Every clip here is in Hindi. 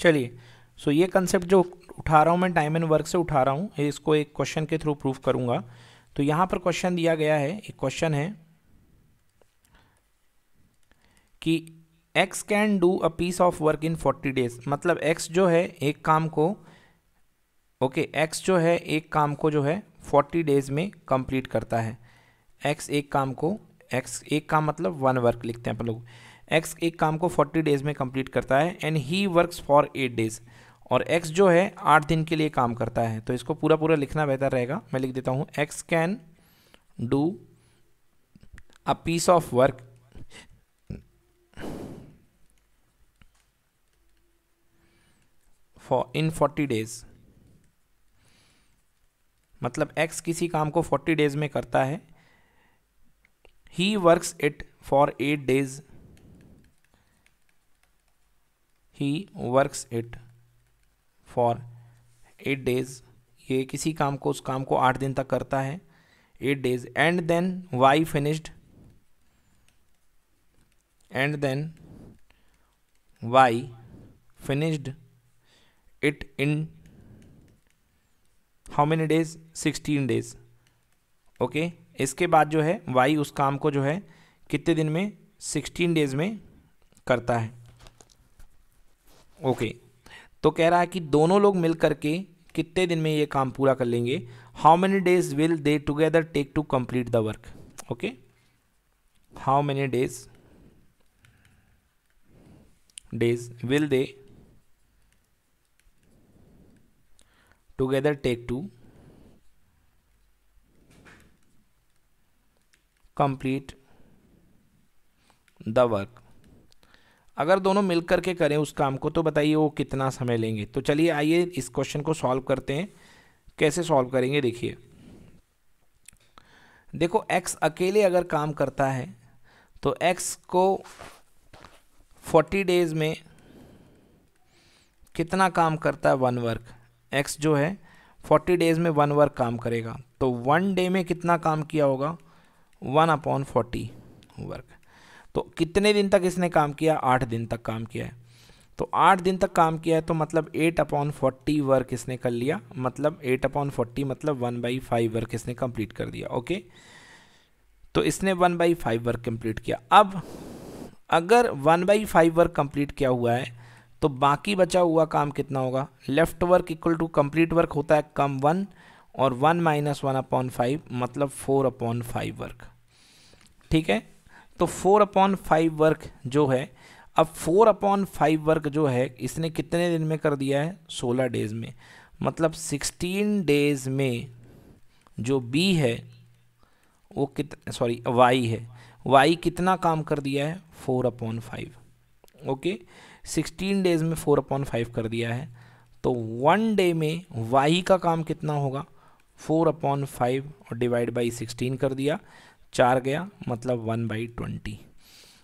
चलिए सो ये कंसेप्ट जो उठा रहा हूँ मैं टाइम एंड वर्क से उठा रहा हूँ इसको एक क्वेश्चन के थ्रू प्रूव करूँगा तो यहाँ पर क्वेश्चन दिया गया है एक क्वेश्चन है कि X can do a piece of work in forty days मतलब एक्स जो है एक काम को ओके okay, एक्स जो है एक काम को जो है फोर्टी डेज में कंप्लीट करता है एक्स एक काम को एक्स एक काम मतलब वन वर्क लिखते हैं अपन लोग एक्स एक काम को फोर्टी डेज में कंप्लीट करता है and he works for eight days और एक्स जो है आठ दिन के लिए काम करता है तो इसको पूरा पूरा लिखना बेहतर रहेगा मैं लिख देता हूँ X can do a piece of work for in forty days मतलब एक्स किसी काम को फोर्टी डेज में करता है he works it for eight days he works it for eight days ये किसी काम को उस काम को आठ दिन तक करता है eight days and then Y finished and then Y finished it in how many days sixteen days okay इसके बाद जो है वाई उस काम को जो है कितने दिन में सिक्सटीन डेज में करता है ओके तो कह रहा है कि दोनों लोग मिल करके कितने दिन में ये काम पूरा कर लेंगे how many days will they together take to complete the work okay how many days days will they together take to complete the work अगर दोनों मिल के करें उस काम को तो बताइए वो कितना समय लेंगे तो चलिए आइए इस क्वेश्चन को सॉल्व करते हैं कैसे सॉल्व करेंगे देखिए देखो एक्स अकेले अगर काम करता है तो एक्स को फोर्टी डेज में कितना काम करता है वन वर्क एक्स जो है फोर्टी डेज में वन वर्क काम करेगा तो वन डे में कितना काम किया होगा वन अपॉन फोर्टी वर्क तो कितने दिन तक इसने काम किया आठ दिन तक काम किया है तो आठ दिन तक काम किया है तो मतलब एट अपॉन फोर्टी वर्क इसने कर लिया मतलब एट अपॉन फोर्टी मतलब वन बाई फाइव वर्क इसने कंप्लीट कर दिया ओके तो इसने one by five work complete किया अब अगर one by five work complete किया हुआ है तो बाकी बचा हुआ काम कितना होगा left work equal to complete work होता है कम वन और one minus one upon five मतलब फोर अपॉन फाइव वर्क ठीक है तो फोर अपॉन फाइव वर्क जो है अब फोर अपॉन फाइव वर्क जो है इसने कितने दिन में कर दिया है सोलह डेज़ में मतलब सिक्सटीन डेज़ में जो बी है वो कित सॉरी वाई है वाई कितना काम कर दिया है four upon five okay sixteen days में फोर अपॉन फाइव कर दिया है तो वन डे में वाई का काम कितना होगा फोर अपॉन फाइव और डिवाइड बाई सिक्सटीन कर दिया चार गया मतलब वन बाई ट्वेंटी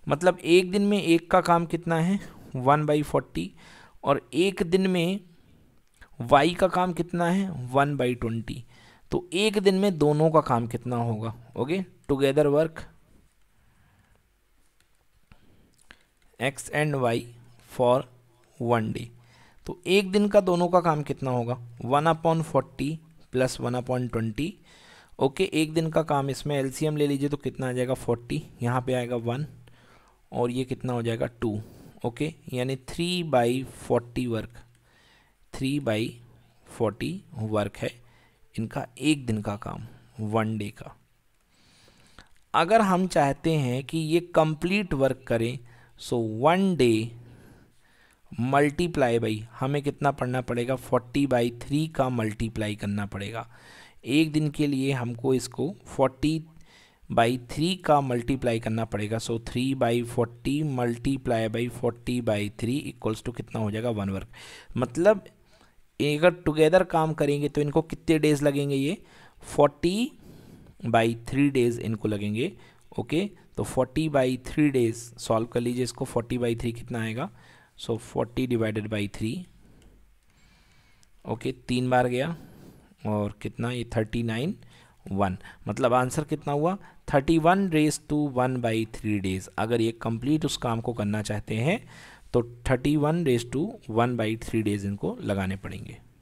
मतलब एक दिन में एक का काम कितना है वन बाई फोर्टी और एक दिन में वाई का काम कितना है वन बाई ट्वेंटी तो एक दिन में दोनों का काम कितना होगा okay together work X and Y for one day तो एक दिन का दोनों का काम कितना होगा one upon forty plus one upon twenty okay एक दिन का काम इसमें एल ले लीजिए तो कितना आ जाएगा फोर्टी यहाँ पर आएगा वन और ये कितना हो जाएगा टू ओके यानी three by forty work three by forty work है इनका एक दिन का काम वन डे का अगर हम चाहते हैं कि ये कंप्लीट वर्क करें so one day multiply by हमें कितना पढ़ना पड़ेगा फोर्टी बाई थ्री का मल्टीप्लाई करना पड़ेगा एक दिन के लिए हमको इसको फोर्टी बाई थ्री का मल्टीप्लाई करना पड़ेगा so three by forty multiply by forty by three equals to कितना हो जाएगा वन वर्क मतलब अगर टुगेदर काम करेंगे तो इनको कितने डेज लगेंगे ये फोर्टी बाई थ्री डेज इनको लगेंगे ओके तो forty by three days solve कर लीजिए इसको फोर्टी बाई थ्री कितना आएगा so forty divided by three okay तीन बार गया और कितना ये थर्टी नाइन वन मतलब आंसर कितना हुआ thirty one raise to one by three days अगर ये कंप्लीट उस काम को करना चाहते हैं तो thirty one raise to one by three days इनको लगाने पड़ेंगे